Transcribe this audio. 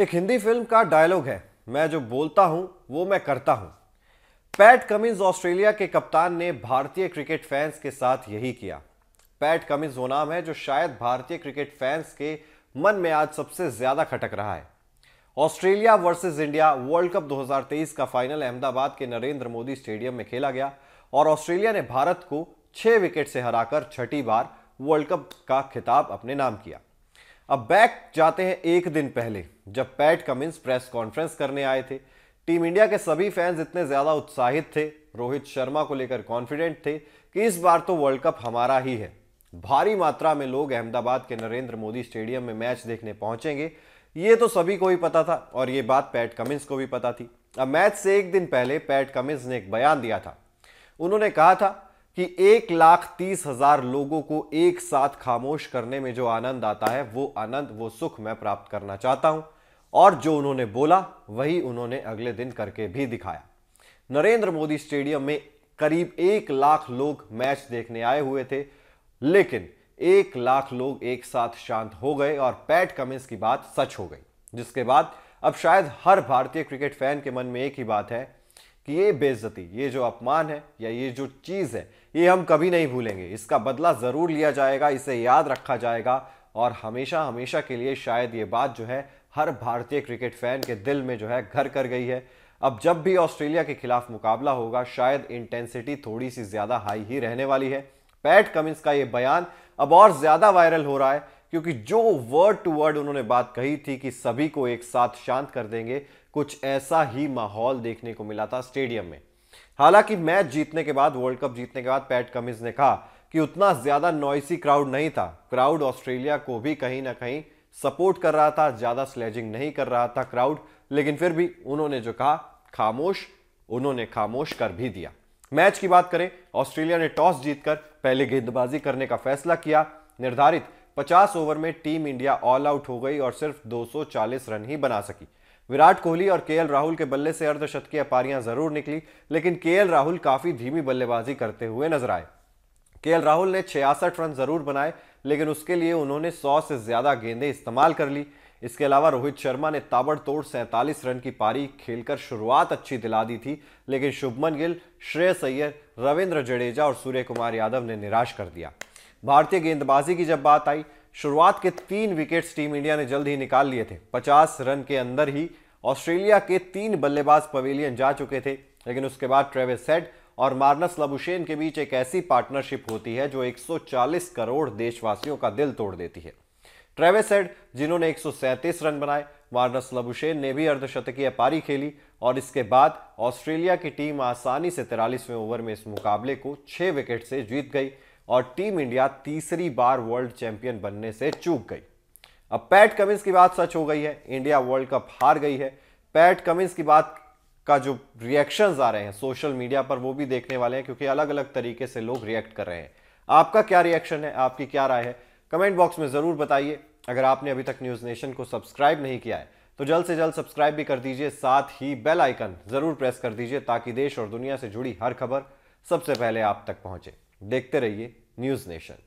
एक हिंदी फिल्म का डायलॉग है मैं जो बोलता हूं वो मैं करता हूं पैट कमिंस ऑस्ट्रेलिया के कप्तान ने भारतीय क्रिकेट फैंस के साथ यही किया पैट कमिंस वो नाम है जो शायद भारतीय क्रिकेट फैंस के मन में आज सबसे ज्यादा खटक रहा है Australia versus India World Cup 2023 का फाइनल अहमदाबाद के नरेंद्र मोदी स्टेडियम में खेला गया और ऑस्ट्रेलिया ने भारत को छह विकेट से हराकर छठी बार वर्ल्ड कप का खिताब अपने नाम किया अब बैक जाते हैं एक दिन पहले जब पैट कमिंस प्रेस कॉन्फ्रेंस करने आए थे टीम इंडिया के सभी फैंस इतने ज्यादा उत्साहित थे रोहित शर्मा को लेकर कॉन्फिडेंट थे कि इस बार तो वर्ल्ड कप हमारा ही है भारी मात्रा में लोग अहमदाबाद के नरेंद्र मोदी स्टेडियम में मैच देखने पहुंचेंगे ये तो सभी को ही पता था और ये बात पैट कमिंस को भी पता थी अब मैच से एक दिन पहले पैट कमिंस ने एक बयान दिया था उन्होंने कहा था कि एक लाख तीस हजार लोगों को एक साथ खामोश करने में जो आनंद आता है वो आनंद वो सुख मैं प्राप्त करना चाहता हूं और जो उन्होंने बोला वही उन्होंने अगले दिन करके भी दिखाया नरेंद्र मोदी स्टेडियम में करीब एक लाख लोग मैच देखने आए हुए थे लेकिन एक लाख लोग एक साथ शांत हो गए और पैट कमिंस की बात सच हो गई जिसके बाद अब शायद हर भारतीय क्रिकेट फैन के मन में एक ही बात है कि ये बेइज्जती ये जो अपमान है या ये जो चीज़ है ये हम कभी नहीं भूलेंगे इसका बदला ज़रूर लिया जाएगा इसे याद रखा जाएगा और हमेशा हमेशा के लिए शायद ये बात जो है हर भारतीय क्रिकेट फैन के दिल में जो है घर कर गई है अब जब भी ऑस्ट्रेलिया के खिलाफ मुकाबला होगा शायद इंटेंसिटी थोड़ी सी ज़्यादा हाई ही रहने वाली है पैट कमिंस का ये बयान अब और ज़्यादा वायरल हो रहा है क्योंकि जो वर्ड टू वर्ड उन्होंने बात कही थी कि सभी को एक साथ शांत कर देंगे कुछ ऐसा ही माहौल देखने को मिला था स्टेडियम में हालांकि मैच जीतने के बाद वर्ल्ड कप जीतने के बाद पैट कमिंस ने कहा कि उतना ज्यादा नॉइसी क्राउड नहीं था क्राउड ऑस्ट्रेलिया को भी कहीं ना कहीं सपोर्ट कर रहा था ज्यादा स्लेजिंग नहीं कर रहा था क्राउड लेकिन फिर भी उन्होंने जो कहा खामोश उन्होंने खामोश कर भी दिया मैच की बात करें ऑस्ट्रेलिया ने टॉस जीतकर पहले गेंदबाजी करने का फैसला किया निर्धारित 50 ओवर में टीम इंडिया ऑल आउट हो गई और सिर्फ 240 रन ही बना सकी विराट कोहली और केएल राहुल के बल्ले से अर्धशतकीय पारियां जरूर निकली लेकिन केएल राहुल काफी धीमी बल्लेबाजी करते हुए नजर आए केएल राहुल ने छियासठ रन जरूर बनाए लेकिन उसके लिए उन्होंने सौ से ज्यादा गेंदें इस्तेमाल कर ली इसके अलावा रोहित शर्मा ने ताबड़तोड़ सैंतालीस रन की पारी खेलकर शुरुआत अच्छी दिला दी थी लेकिन शुभमन गिल श्रेय सैयर रविंद्र जडेजा और सूर्य कुमार यादव ने निराश कर दिया भारतीय गेंदबाजी की जब बात आई शुरुआत के तीन विकेट्स टीम इंडिया ने जल्द ही निकाल लिए थे 50 रन के अंदर ही ऑस्ट्रेलिया के तीन बल्लेबाज पवेलियन जा चुके थे लेकिन उसके बाद ट्रेविस सेड और मार्नस लबुशेन के बीच एक ऐसी पार्टनरशिप होती है जो 140 करोड़ देशवासियों का दिल तोड़ देती है ट्रेविस सेड जिन्होंने एक रन बनाए मार्नस लबुशेन ने भी अर्धशतकीय पारी खेली और इसके बाद ऑस्ट्रेलिया की टीम आसानी से तिरालीसवें ओवर में इस मुकाबले को छह विकेट से जीत गई और टीम इंडिया तीसरी बार वर्ल्ड चैंपियन बनने से चूक गई अब पैट कमिंस की बात सच हो गई है इंडिया वर्ल्ड कप हार गई है पैट कमिंस की बात का जो रिएक्शन आ रहे हैं सोशल मीडिया पर वो भी देखने वाले हैं क्योंकि अलग अलग तरीके से लोग रिएक्ट कर रहे हैं आपका क्या रिएक्शन है आपकी क्या राय है कमेंट बॉक्स में ज़रूर बताइए अगर आपने अभी तक न्यूज़ नेशन को सब्सक्राइब नहीं किया है तो जल्द से जल्द सब्सक्राइब भी कर दीजिए साथ ही बेल आइकन ज़रूर प्रेस कर दीजिए ताकि देश और दुनिया से जुड़ी हर खबर सबसे पहले आप तक पहुंचे देखते रहिए न्यूज़ नेशन